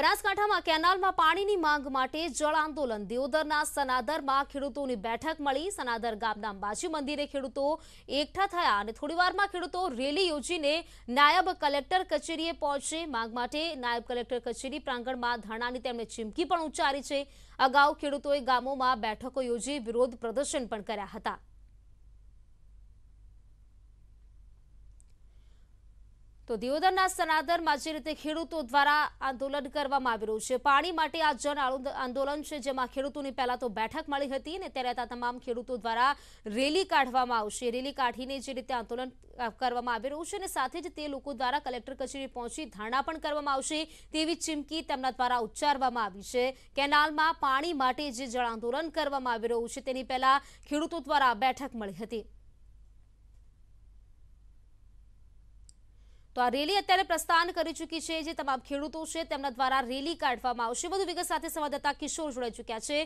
બનાસકાંઠામાં કેનાલમાં પાણીની માંગ માટે જળ આંદોલન દેવદરના સનાદરમાં ખેડૂતોની બેઠક મળી સનાદર ગામના અંબાજી મંદિરે ખેડૂતો એકઠા થયા અને થોડીવારમાં ખેડૂતો રેલી યોજીને નાયબ કલેક્ટર કચેરીએ પહોંચે માંગ માટે નાયબ કલેક્ટર કચેરી પ્રાંગણમાં ધરણાની તેમણે ચીમકી પણ ઉચ્ચારી છે અગાઉ ખેડૂતોએ ગામોમાં બેઠકો યોજી વિરોધ પ્રદર્શન પણ કર્યા હતા તો દિયોદરના સનાદરમાં જે રીતે ખેડૂતો દ્વારા આંદોલન કરવામાં આવી રહ્યું છે પાણી માટે આ જન આંદોલન છે જેમાં ખેડૂતોની પહેલા તો બેઠક મળી હતી અને ત્યારે આ તમામ ખેડૂતો દ્વારા રેલી કાઢવામાં આવશે રેલી કાઢીને જે રીતે આંદોલન કરવામાં આવી રહ્યું છે અને સાથે જ તે લોકો દ્વારા કલેક્ટર કચેરી પહોંચી ધરણા પણ કરવામાં આવશે તેવી ચીમકી તેમના દ્વારા ઉચ્ચારવામાં આવી છે કેનાલમાં પાણી માટે જે જળ આંદોલન કરવામાં આવી રહ્યું છે તેની પહેલા ખેડૂતો દ્વારા બેઠક મળી હતી તો આ રેલી અત્યારે પ્રસ્થાન કરી ચૂકી છે જે તમામ ખેડૂતો છે તેમના દ્વારા રેલી કાઢવામાં આવશે વધુ વિગત સાથે સંવાદદાતા કિશોર જોડાઈ ચૂક્યા છે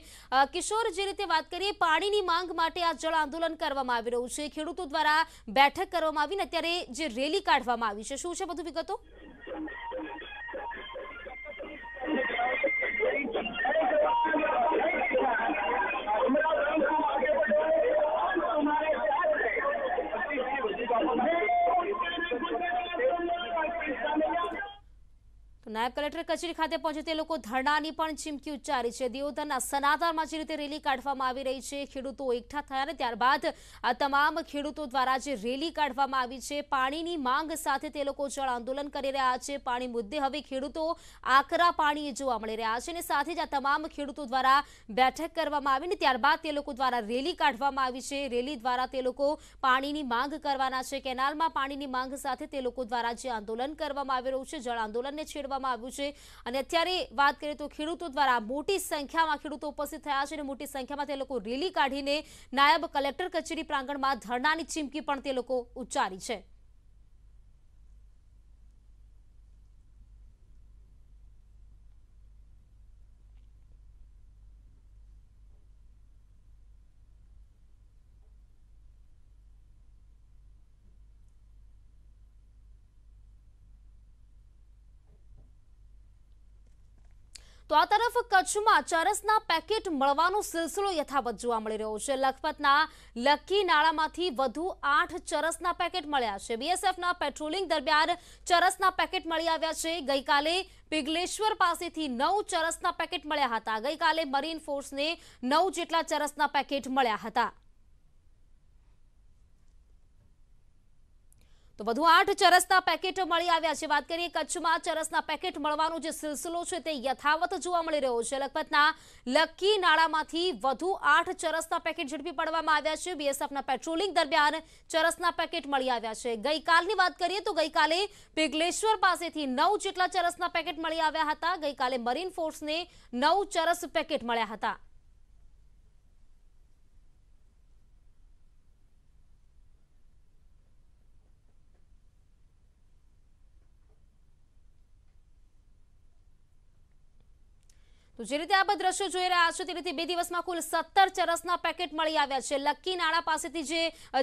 કિશોર જે રીતે વાત કરીએ પાણીની માંગ માટે આ જળ આંદોલન કરવામાં આવી રહ્યું છે ખેડૂતો દ્વારા બેઠક કરવામાં આવીને અત્યારે જે રેલી કાઢવામાં આવી છે શું છે બધું વિગતો નાયબ કલેક્ટર કચેરી ખાતે પહોંચે તે લોકો ધરણાની પણ ચીમકી ઉચ્ચારી છે દિયોદરના સનાતરમાં જે રીતે રેલી કાઢવામાં આવી રહી છે ખેડૂતો એકઠા થયા ને ત્યારબાદ આ તમામ ખેડૂતો દ્વારા જે રેલી કાઢવામાં આવી છે પાણીની માંગ સાથે તે લોકો જળ આંદોલન કરી રહ્યા છે પાણી મુદ્દે હવે ખેડૂતો આકરા પાણીએ જોવા મળી રહ્યા છે અને સાથે જ આ તમામ ખેડૂતો દ્વારા બેઠક કરવામાં આવી ને ત્યારબાદ તે લોકો દ્વારા રેલી કાઢવામાં આવી છે રેલી દ્વારા તે લોકો પાણીની માંગ કરવાના છે કેનાલમાં પાણીની માંગ સાથે તે લોકો દ્વારા જે આંદોલન કરવામાં આવી રહ્યું છે જળ આંદોલનને છેડવામાં આવ્યું છે અને અત્યારે વાત કરીએ તો ખેડૂતો દ્વારા મોટી સંખ્યામાં ખેડૂતો ઉપસ્થિત થયા છે અને મોટી સંખ્યામાં તે લોકો રેલી કાઢીને નાયબ કલેક્ટર કચેરી પ્રાંગણમાં ધરણાની ચીમકી પણ તે લોકો ઉચ્ચારી છે તો આ તરફ કચ્છમાં ચરસના પેકેટ મળવાનો સિલસિલો યથાવત જોવા મળી રહ્યો છે લખપતના લક્કી નાળામાંથી વધુ આઠ ચરસના પેકેટ મળ્યા છે બીએસએફના પેટ્રોલિંગ દરમિયાન ચરસના પેકેટ મળી આવ્યા છે ગઈકાલે પિગલેશ્વર પાસેથી નવ ચરસના પેકેટ મળ્યા હતા ગઈકાલે મરીન ફોર્સને નવ જેટલા ચરસના પેકેટ મળ્યા હતા તો વધુ આઠ ચરસના પેકેટ મળી આવ્યા છે વાત કરીએ કચ્છમાં ચરસના પેકેટ મળવાનો જે સિલસિલો છે તે યથાવત જોવા મળી રહ્યો છે લખપતના લક્કી નાળામાંથી વધુ આઠ ચરસના પેકેટ ઝડપી પાડવામાં આવ્યા છે બીએસએફના પેટ્રોલિંગ દરમિયાન ચરસના પેકેટ મળી આવ્યા છે ગઈકાલની વાત કરીએ તો ગઈકાલે પિગલેશ્વર પાસેથી નવ જેટલા ચરસના પેકેટ મળી આવ્યા હતા ગઈકાલે મરીન ફોર્સને નવ ચરસ પેકેટ મળ્યા હતા તો જે રીતે આપ દ્રશ્યો જોઈ રહ્યા છો તે રીતે બે દિવસમાં કુલ સત્તર ચરસના પેકેટ મળી આવ્યા છે લક્કી નાળા પાસેથી જે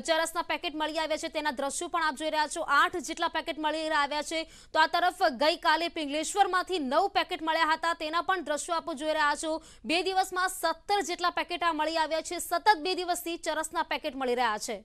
ચરસના પેકેટ મળી આવ્યા છે તેના દ્રશ્યો પણ આપ જોઈ રહ્યા છો આઠ જેટલા પેકેટ મળી આવ્યા છે તો આ તરફ ગઈકાલે પિંગલેશ્વરમાંથી નવ પેકેટ મળ્યા હતા તેના પણ દ્રશ્યો આપ જોઈ રહ્યા છો બે દિવસમાં સત્તર જેટલા પેકેટ આ મળી આવ્યા છે સતત બે દિવસથી ચરસના પેકેટ મળી રહ્યા છે